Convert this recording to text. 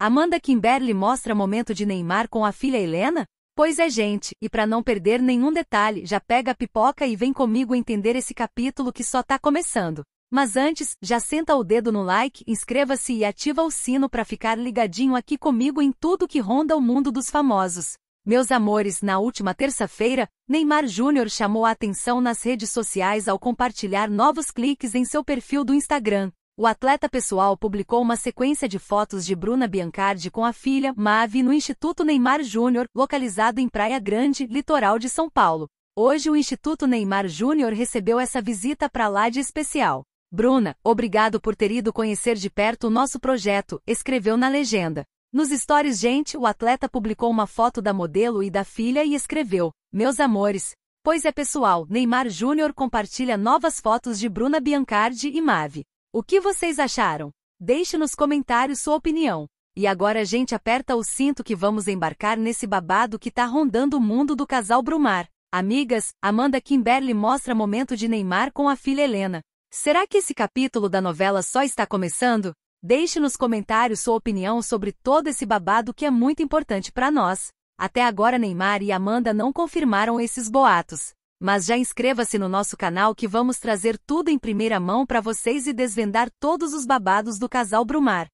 Amanda Kimberly mostra momento de Neymar com a filha Helena? Pois é, gente, e para não perder nenhum detalhe, já pega a pipoca e vem comigo entender esse capítulo que só tá começando. Mas antes, já senta o dedo no like, inscreva-se e ativa o sino para ficar ligadinho aqui comigo em tudo que ronda o mundo dos famosos. Meus amores, na última terça-feira, Neymar Júnior chamou a atenção nas redes sociais ao compartilhar novos cliques em seu perfil do Instagram. O atleta pessoal publicou uma sequência de fotos de Bruna Biancardi com a filha, Mavi, no Instituto Neymar Júnior, localizado em Praia Grande, litoral de São Paulo. Hoje o Instituto Neymar Júnior recebeu essa visita para lá de especial. Bruna, obrigado por ter ido conhecer de perto o nosso projeto, escreveu na legenda. Nos stories, gente, o atleta publicou uma foto da modelo e da filha e escreveu: Meus amores. Pois é pessoal, Neymar Júnior compartilha novas fotos de Bruna Biancardi e Mavi. O que vocês acharam? Deixe nos comentários sua opinião. E agora a gente aperta o cinto que vamos embarcar nesse babado que tá rondando o mundo do casal Brumar. Amigas, Amanda Kimberly mostra momento de Neymar com a filha Helena. Será que esse capítulo da novela só está começando? Deixe nos comentários sua opinião sobre todo esse babado que é muito importante para nós. Até agora Neymar e Amanda não confirmaram esses boatos. Mas já inscreva-se no nosso canal que vamos trazer tudo em primeira mão para vocês e desvendar todos os babados do casal Brumar.